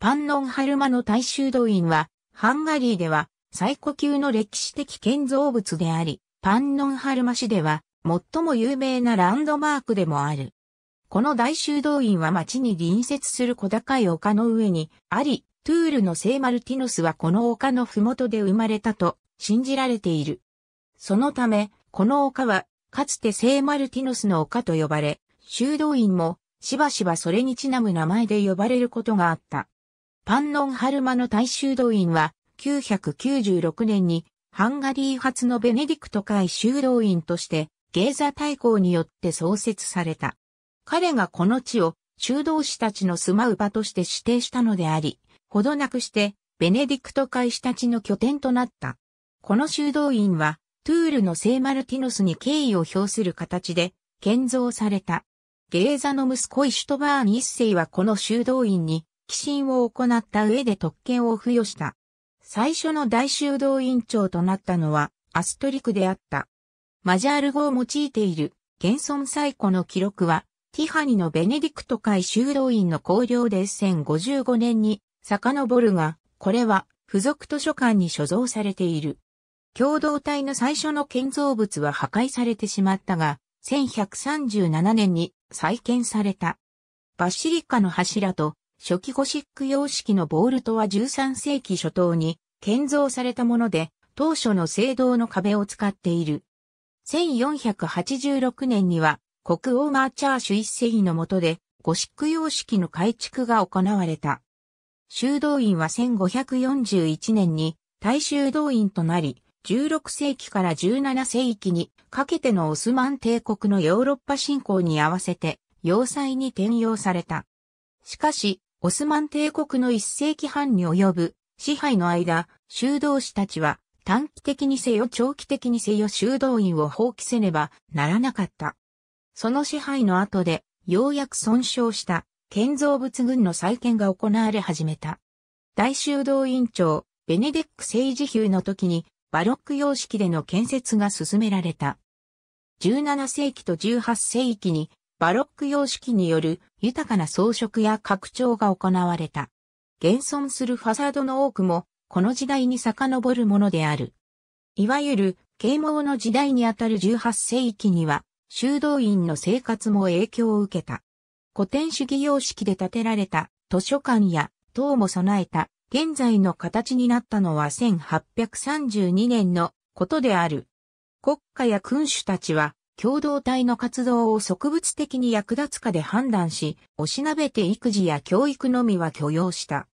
パンノンハルマの大修道院は、ハンガリーでは最古級の歴史的建造物であり、パンノンハルマ市では最も有名なランドマークでもある。この大修道院は町に隣接する小高い丘の上にあり、トゥールの聖マルティノスはこの丘の麓で生まれたと信じられている。そのため、この丘は、かつて聖マルティノスの丘と呼ばれ、修道院もしばしばそれにちなむ名前で呼ばれることがあった。パンノンハルマの大修道院は、996年にハンガリー発のベネディクト会修道院として、ゲーザ大公によって創設された。彼がこの地を修道士たちの住まう場として指定したのであり、ほどなくして、ベネディクト会士たちの拠点となった。この修道院は、トゥールの聖マルティノスに敬意を表する形で、建造された。ゲーザの息子イシュトバーン一世はこの修道院に寄進を行った上で特権を付与した。最初の大修道院長となったのはアストリクであった。マジャール語を用いている現存最古の記録はティハニのベネディクト会修道院の公領で1055年に遡るが、これは付属図書館に所蔵されている。共同体の最初の建造物は破壊されてしまったが、1137年に再建された。バシリカの柱と初期ゴシック様式のボールトは13世紀初頭に建造されたもので、当初の聖堂の壁を使っている。1486年には国王マーチャーシュ一世紀の下でゴシック様式の改築が行われた。修道院は1541年に大修道院となり、16世紀から17世紀にかけてのオスマン帝国のヨーロッパ侵攻に合わせて要塞に転用された。しかし、オスマン帝国の一世紀半に及ぶ支配の間、修道士たちは短期的にせよ長期的にせよ修道院を放棄せねばならなかった。その支配の後で、ようやく損傷した建造物群の再建が行われ始めた。大修道院長、ベネデック政治ーの時に、バロック様式での建設が進められた。17世紀と18世紀にバロック様式による豊かな装飾や拡張が行われた。現存するファサードの多くも、この時代に遡るものである。いわゆる、啓蒙の時代にあたる18世紀には、修道院の生活も影響を受けた。古典主義様式で建てられた図書館や塔も備えた現在の形になったのは1832年のことである。国家や君主たちは共同体の活動を植物的に役立つかで判断し、おしなべて育児や教育のみは許容した。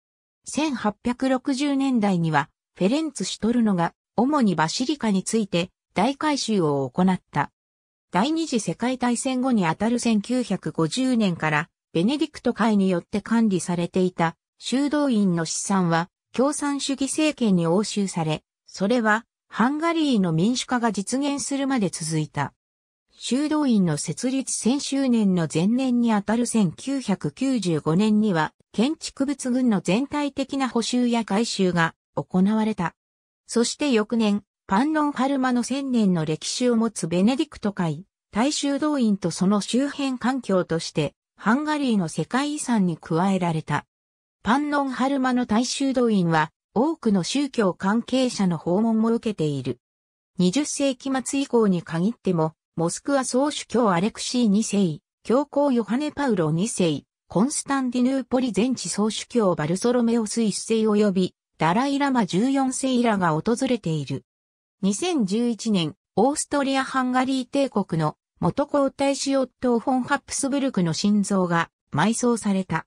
1860年代には、フェレンツ・シュトルノが、主にバシリカについて、大改修を行った。第二次世界大戦後にあたる1950年から、ベネディクト会によって管理されていた、修道院の資産は、共産主義政権に押収され、それは、ハンガリーの民主化が実現するまで続いた。修道院の設立1000周年の前年にあたる1995年には、建築物群の全体的な補修や改修が行われた。そして翌年、パンノンハルマの1000年の歴史を持つベネディクト会、大修道院とその周辺環境として、ハンガリーの世界遺産に加えられた。パンノンハルマの大修道院は、多くの宗教関係者の訪問も受けている。20世紀末以降に限っても、モスクワ総主教アレクシー2世、教皇ヨハネ・パウロ2世、コンスタンディヌーポリ全地総主教バルソロメオス1世及び、ダライラマ14世らが訪れている。2011年、オーストリア・ハンガリー帝国の元皇太子オットー・フォン・ハップスブルクの心臓が埋葬された。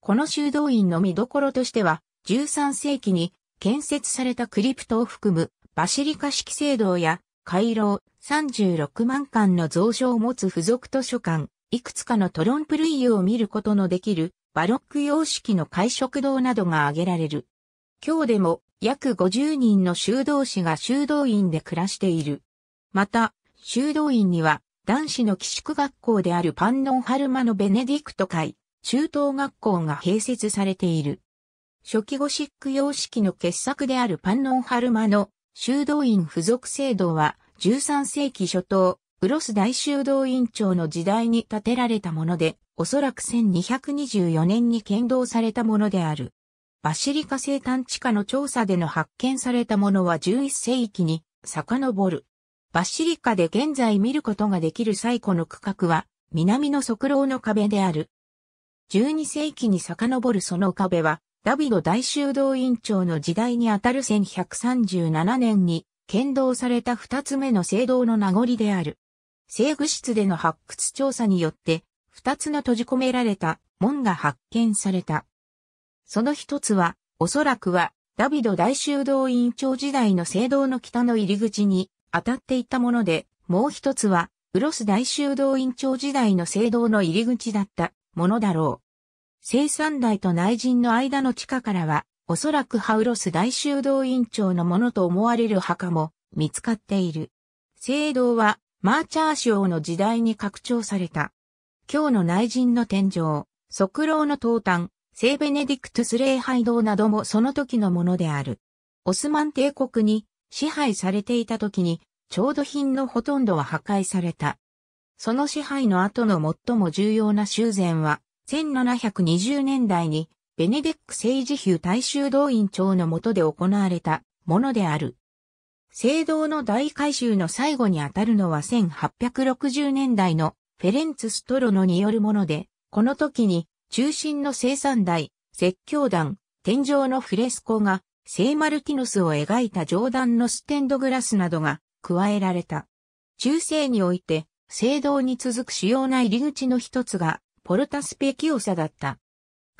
この修道院の見どころとしては、13世紀に建設されたクリプトを含むバシリカ式聖堂や回廊、36万巻の蔵書を持つ付属図書館、いくつかのトロンプ類を見ることのできるバロック様式の会食堂などが挙げられる。今日でも約50人の修道士が修道院で暮らしている。また、修道院には男子の寄宿学校であるパンノンハルマのベネディクト会、中等学校が併設されている。初期ゴシック様式の傑作であるパンノンハルマの修道院付属制度は13世紀初頭、ウロス大修道院長の時代に建てられたもので、おそらく1224年に建造されたものである。バシリカ生誕地下の調査での発見されたものは11世紀に遡る。バシリカで現在見ることができる最古の区画は、南の側廊の壁である。12世紀に遡るその壁は、ダビド大修道院長の時代にあたる1137年に剣道された二つ目の聖堂の名残である。聖具室での発掘調査によって、二つの閉じ込められた門が発見された。その一つは、おそらくは、ダビド大修道院長時代の聖堂の北の入り口に当たっていたもので、もう一つは、ウロス大修道院長時代の聖堂の入り口だったものだろう。生産台と内陣の間の地下からは、おそらくハウロス大修道院長のものと思われる墓も見つかっている。聖堂はマーチャー省の時代に拡張された。今日の内陣の天井、側楼の東端、聖ベネディクトス礼拝堂などもその時のものである。オスマン帝国に支配されていた時に、調度品のほとんどは破壊された。その支配の後の最も重要な修繕は、1720年代にベネデック政治費大衆動員長の下で行われたものである。聖堂の大改修の最後にあたるのは1860年代のフェレンツ・ストロノによるもので、この時に中心の生産台、説教団、天井のフレスコが聖マルティノスを描いた上段のステンドグラスなどが加えられた。中世において、聖堂に続く主要な入り口の一つが、ポルタスペキオサだった。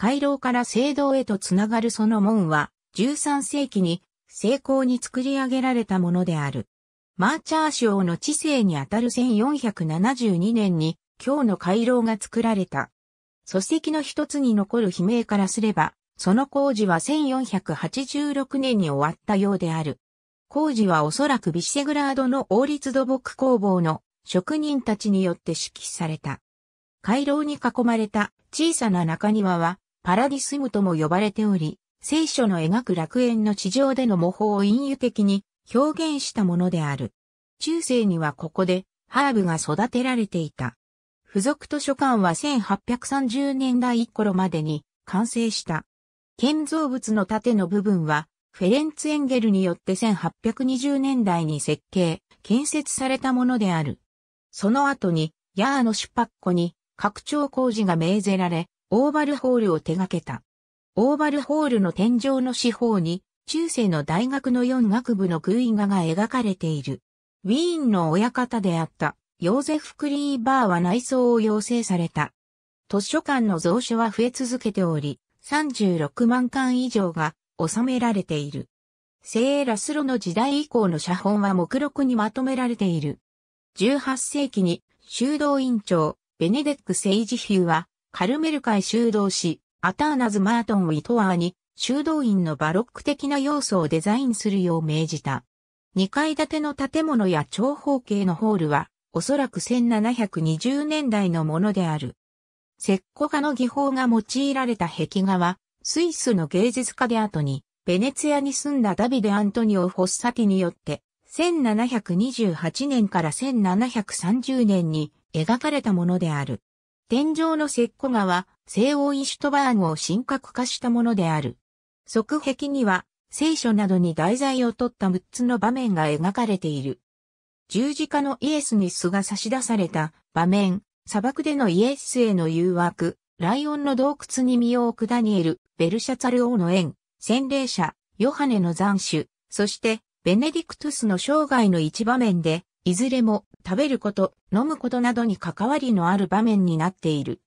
回廊から聖堂へとつながるその門は、13世紀に成功に作り上げられたものである。マーチャー賞王の知性にあたる1472年に、今日の回廊が作られた。礎石の一つに残る悲鳴からすれば、その工事は1486年に終わったようである。工事はおそらくビシェグラードの王立土木工房の職人たちによって指揮された。回廊に囲まれた小さな中庭はパラディスムとも呼ばれており、聖書の描く楽園の地上での模倣を隠喩的に表現したものである。中世にはここでハーブが育てられていた。付属図書館は1830年代頃までに完成した。建造物の盾の部分はフェレンツ・エンゲルによって1820年代に設計、建設されたものである。その後に、ヤーの出発庫に拡張工事が命ぜられ、オーバルホールを手掛けた。オーバルホールの天井の四方に、中世の大学の四学部の空位画が描かれている。ウィーンの親方であったヨーゼフ・クリーバーは内装を要請された。図書館の蔵書は増え続けており、36万巻以上が収められている。聖ラスロの時代以降の写本は目録にまとめられている。18世紀に修道院長、ベネデック・セイジヒューは、カルメル会修道士、アターナズ・マートン・ウィトワーに、修道院のバロック的な要素をデザインするよう命じた。2階建ての建物や長方形のホールは、おそらく1720年代のものである。石膏画の技法が用いられた壁画は、スイスの芸術家で後に、ベネツィアに住んだダビデ・アントニオ・フォッサティによって、1728年から1730年に描かれたものである。天井の石庫画は、西欧イシュトバーンを神格化したものである。側壁には、聖書などに題材を取った6つの場面が描かれている。十字架のイエスに巣が差し出された場面、砂漠でのイエスへの誘惑、ライオンの洞窟に身を置くダニエル、ベルシャツァル王の縁、洗礼者、ヨハネの残首、そして、ベネディクトゥスの生涯の一場面で、いずれも食べること、飲むことなどに関わりのある場面になっている。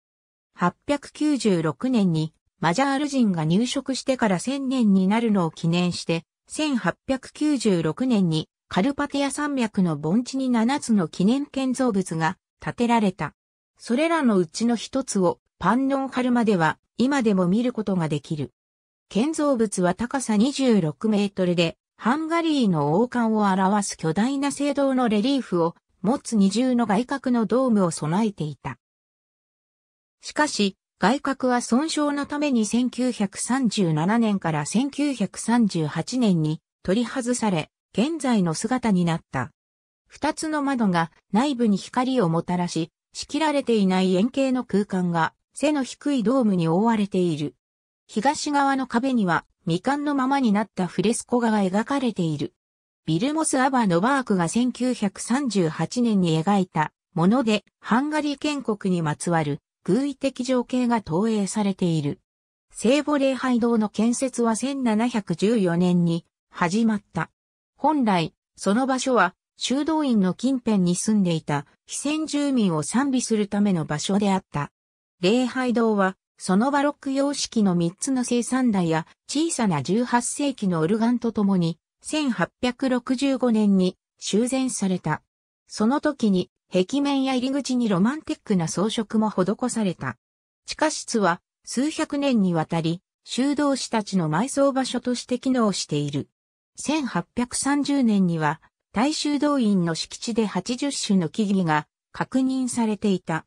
896年にマジャール人が入植してから1000年になるのを記念して、1896年にカルパティア山脈の盆地に7つの記念建造物が建てられた。それらのうちの一つをパンノンハルマでは今でも見ることができる。建造物は高さ26メートルで、ハンガリーの王冠を表す巨大な聖堂のレリーフを持つ二重の外角のドームを備えていた。しかし、外角は損傷のために1937年から1938年に取り外され、現在の姿になった。二つの窓が内部に光をもたらし、仕切られていない円形の空間が背の低いドームに覆われている。東側の壁には未完のままになったフレスコ画が描かれている。ビルモス・アバノバークが1938年に描いたもので、ハンガリー建国にまつわる偶意的情景が投影されている。聖母礼拝堂の建設は1714年に始まった。本来、その場所は修道院の近辺に住んでいた非戦住民を賛美するための場所であった。礼拝堂は、そのバロック様式の3つの生産台や小さな18世紀のオルガンとともに1865年に修繕された。その時に壁面や入り口にロマンティックな装飾も施された。地下室は数百年にわたり修道士たちの埋葬場所として機能している。1830年には大修道院の敷地で80種の木々が確認されていた。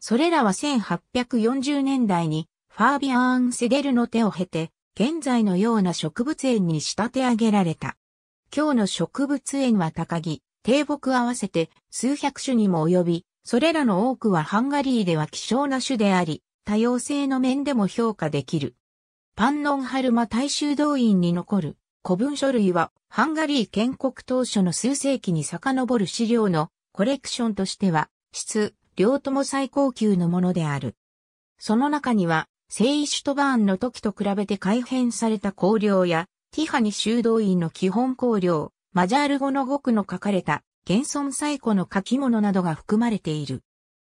それらは1840年代にファービアーン・セデルの手を経て現在のような植物園に仕立て上げられた。今日の植物園は高木、低木合わせて数百種にも及び、それらの多くはハンガリーでは希少な種であり、多様性の面でも評価できる。パンノンハルマ大衆動員に残る古文書類はハンガリー建国当初の数世紀に遡る資料のコレクションとしては質、両とも最高級のものである。その中には、聖イシュトバーンの時と比べて改変された香料やティハニ修道院の基本綱領、マジャール語の語句の書かれた、現存最古の書き物などが含まれている。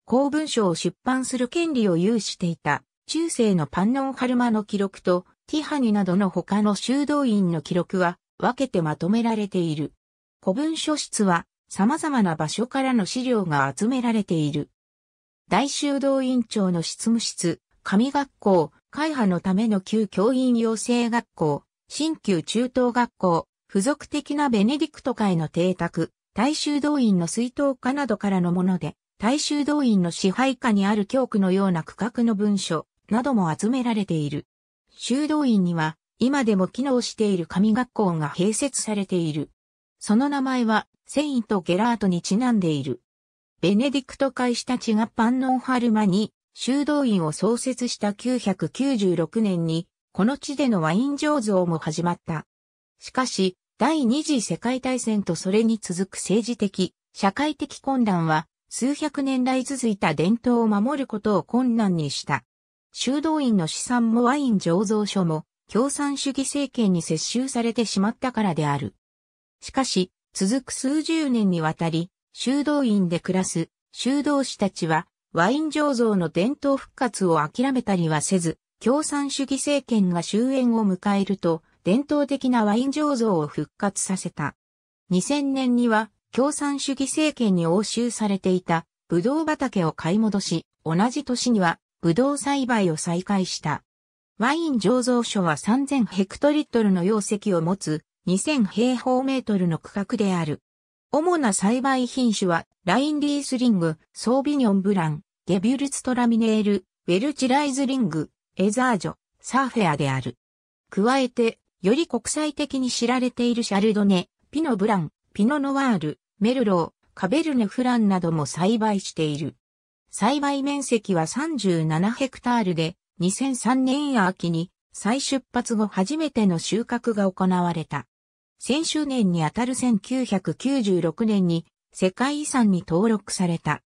公文書を出版する権利を有していた、中世のパンノンハルマの記録と、ティハニなどの他の修道院の記録は、分けてまとめられている。古文書室は、様々な場所からの資料が集められている。大修道院長の執務室、神学校、会派のための旧教員養成学校、新旧中等学校、付属的なベネディクト会の邸宅、大衆動員の水筒化などからのもので、大衆動員の支配下にある教区のような区画の文書なども集められている。修道院には、今でも機能している神学校が併設されている。その名前は、セインとゲラートにちなんでいる。ベネディクト会士たちがパンノン・ハルマに修道院を創設した996年にこの地でのワイン醸造も始まった。しかし、第二次世界大戦とそれに続く政治的、社会的混乱は、数百年来続いた伝統を守ることを困難にした。修道院の資産もワイン醸造所も、共産主義政権に接収されてしまったからである。しかし、続く数十年にわたり、修道院で暮らす修道士たちは、ワイン醸造の伝統復活を諦めたりはせず、共産主義政権が終焉を迎えると、伝統的なワイン醸造を復活させた。2000年には、共産主義政権に押収されていた、ブドウ畑を買い戻し、同じ年には、ブドウ栽培を再開した。ワイン醸造所は3000ヘクトリットルの容積を持つ、2000平方メートルの区画である。主な栽培品種は、ラインリースリング、ソービニョンブラン、ゲビュルツトラミネール、ウェルチライズリング、エザージョ、サーフェアである。加えて、より国際的に知られているシャルドネ、ピノブラン、ピノノワール、メルロー、カベルネフランなども栽培している。栽培面積は37ヘクタールで、2003年秋に再出発後初めての収穫が行われた。先周年にあたる1996年に世界遺産に登録された。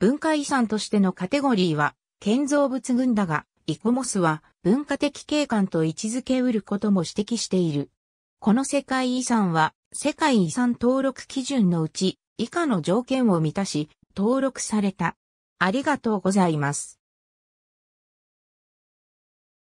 文化遺産としてのカテゴリーは建造物群だが、イコモスは文化的景観と位置づけうることも指摘している。この世界遺産は世界遺産登録基準のうち以下の条件を満たし登録された。ありがとうございます。